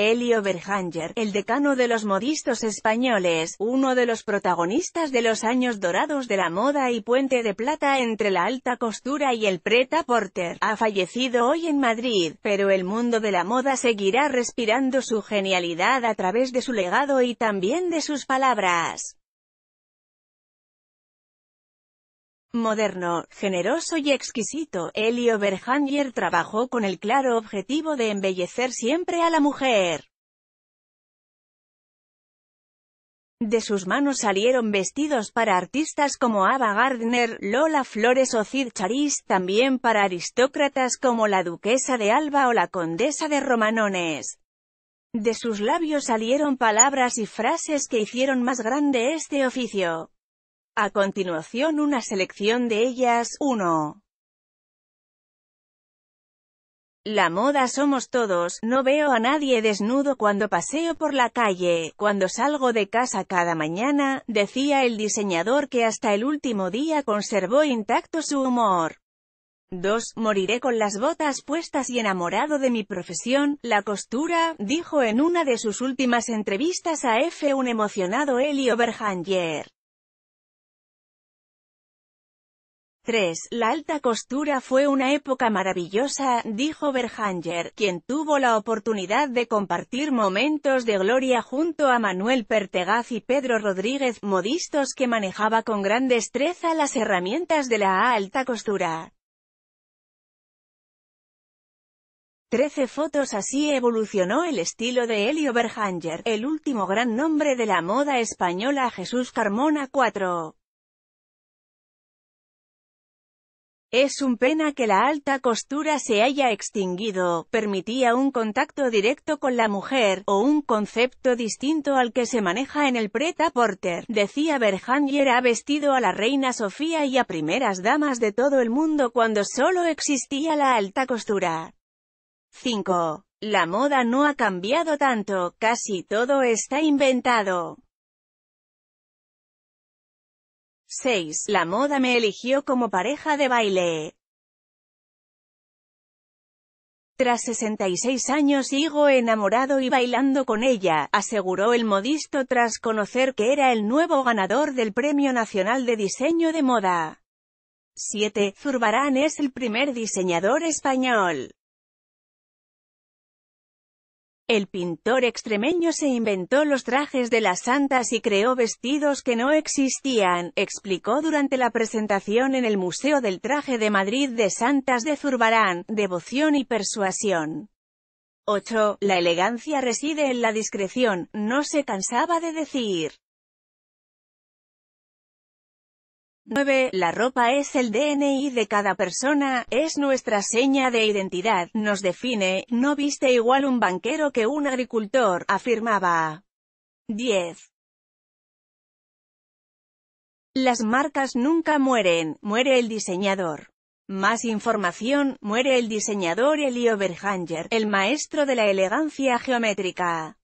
Elio Berhanger, el decano de los modistos españoles, uno de los protagonistas de los años dorados de la moda y puente de plata entre la alta costura y el preta porter, ha fallecido hoy en Madrid, pero el mundo de la moda seguirá respirando su genialidad a través de su legado y también de sus palabras. Moderno, generoso y exquisito, Elio Berhanger trabajó con el claro objetivo de embellecer siempre a la mujer. De sus manos salieron vestidos para artistas como Ava Gardner, Lola Flores o Cid Charis, también para aristócratas como la duquesa de Alba o la condesa de Romanones. De sus labios salieron palabras y frases que hicieron más grande este oficio. A continuación una selección de ellas, 1. La moda somos todos, no veo a nadie desnudo cuando paseo por la calle, cuando salgo de casa cada mañana, decía el diseñador que hasta el último día conservó intacto su humor. 2. Moriré con las botas puestas y enamorado de mi profesión, la costura, dijo en una de sus últimas entrevistas a F. Un emocionado Elio Berhanger. 3. La alta costura fue una época maravillosa, dijo Berhanger, quien tuvo la oportunidad de compartir momentos de gloria junto a Manuel Pertegaz y Pedro Rodríguez, modistos que manejaba con gran destreza las herramientas de la alta costura. 13 fotos Así evolucionó el estilo de Elio Berhanger, el último gran nombre de la moda española Jesús Carmona 4. Es un pena que la alta costura se haya extinguido, permitía un contacto directo con la mujer, o un concepto distinto al que se maneja en el preta-porter, decía Berhanger ha vestido a la reina Sofía y a primeras damas de todo el mundo cuando solo existía la alta costura. 5. La moda no ha cambiado tanto, casi todo está inventado. 6. La moda me eligió como pareja de baile. Tras 66 años sigo enamorado y bailando con ella, aseguró el modisto tras conocer que era el nuevo ganador del Premio Nacional de Diseño de Moda. 7. Zurbarán es el primer diseñador español el pintor extremeño se inventó los trajes de las santas y creó vestidos que no existían, explicó durante la presentación en el Museo del Traje de Madrid de Santas de Zurbarán, Devoción y Persuasión. 8. La elegancia reside en la discreción, no se cansaba de decir. 9. La ropa es el DNI de cada persona, es nuestra seña de identidad, nos define, no viste igual un banquero que un agricultor, afirmaba. 10. Las marcas nunca mueren, muere el diseñador. Más información, muere el diseñador Elio Berhanger, el maestro de la elegancia geométrica.